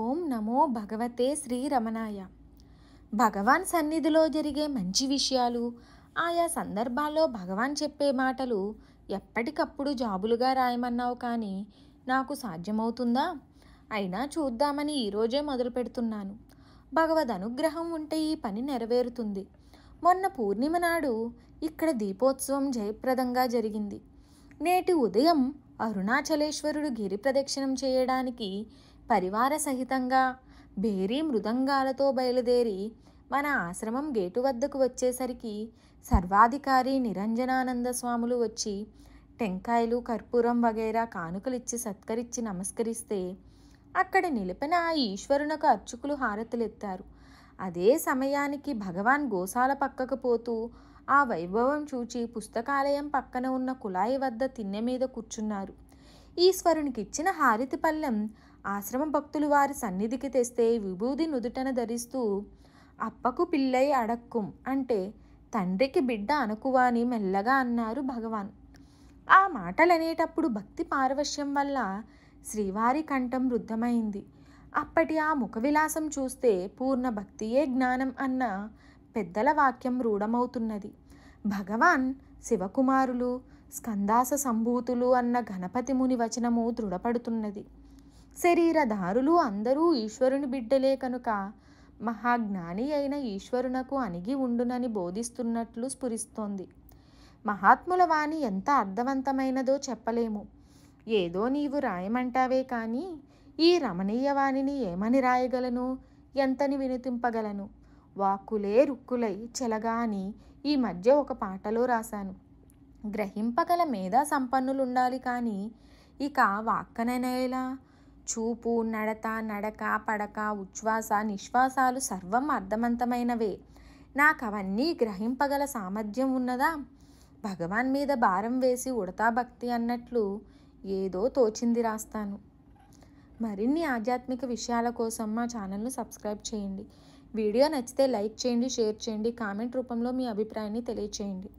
ఓం నమో భగవతే శ్రీరమణాయ భగవాన్ సన్నిధిలో జరిగే మంచి విషయాలు ఆయా సందర్భాల్లో భగవాన్ చెప్పే మాటలు ఎప్పటికప్పుడు జాబులుగా రాయమన్నావు కానీ నాకు సాధ్యమవుతుందా అయినా చూద్దామని ఈరోజే మొదలు పెడుతున్నాను భగవద్ అనుగ్రహం ఉంటే ఈ పని నెరవేరుతుంది మొన్న పూర్ణిమ నాడు ఇక్కడ దీపోత్సవం జయప్రదంగా జరిగింది నేటి ఉదయం అరుణాచలేశ్వరుడు గిరి ప్రదక్షిణం చేయడానికి పరివార సహితంగా భేరీ మృదంగాలతో బయలుదేరి మన ఆశ్రమం గేటు వద్దకు వచ్చేసరికి సర్వాధికారి నిరంజనానంద స్వాములు వచ్చి టెంకాయలు కర్పూరం వగైరా కానుకలిచ్చి సత్కరించి నమస్కరిస్తే అక్కడ నిలిపిన ఆ ఈశ్వరునకు అర్చకులు హారతులెత్తారు అదే సమయానికి భగవాన్ గోసాల పక్కకు పోతూ ఆ వైభవం చూచి పుస్తకాలయం పక్కన ఉన్న కుళాయి వద్ద తిన్నె మీద కూర్చున్నారు ఈశ్వరునికిచ్చిన హారతి పల్లెం ఆశ్రమ భక్తులు వారి సన్నిధికి తెస్తే విభూది నుదుటన ధరిస్తూ అప్పకు పిల్లై అడక్కుం అంటే తండ్రికి బిడ్డ అనుకువా అని మెల్లగా అన్నారు భగవాన్ ఆ మాటలనేటప్పుడు భక్తి పారవశ్యం వల్ల శ్రీవారి కంఠం వృద్ధమైంది అప్పటి ఆ ముఖ విలాసం చూస్తే పూర్ణ భక్తియే జ్ఞానం అన్న పెద్దల వాక్యం రూఢమవుతున్నది భగవాన్ శివకుమారులు స్కందాస సంభూతులు అన్న గణపతి ముని వచనము దృఢపడుతున్నది శరీరధారులు అందరూ ఈశ్వరుని బిడ్డలే కనుక మహాజ్ఞాని అయిన ఈశ్వరునకు అణిగి ఉండునని బోధిస్తున్నట్లు స్ఫురిస్తోంది మహాత్ముల వాణి ఎంత అర్థవంతమైనదో చెప్పలేము ఏదో నీవు రాయమంటావే కానీ ఈ రమణీయ వాణిని ఏమని రాయగలను ఎంతని వినిపింపగలను వాక్కులే రుక్కులై చెలగాని ఈ మధ్య ఒక పాటలో రాశాను గ్రహింపగల మేధా సంపన్నులుండాలి కానీ ఇక ఎలా చూపు నడత నడక పడక ఉచ్ఛ్వాస నిశ్వాసాలు సర్వం అర్థవంతమైనవే నాకు అవన్నీ గ్రహింపగల సామర్థ్యం ఉన్నదా భగవాన్ మీద భారం వేసి ఉడతా భక్తి అన్నట్లు ఏదో తోచింది రాస్తాను మరిన్ని ఆధ్యాత్మిక విషయాల కోసం మా ఛానల్ను సబ్స్క్రైబ్ చేయండి వీడియో నచ్చితే లైక్ చేయండి షేర్ చేయండి కామెంట్ రూపంలో మీ అభిప్రాయాన్ని తెలియచేయండి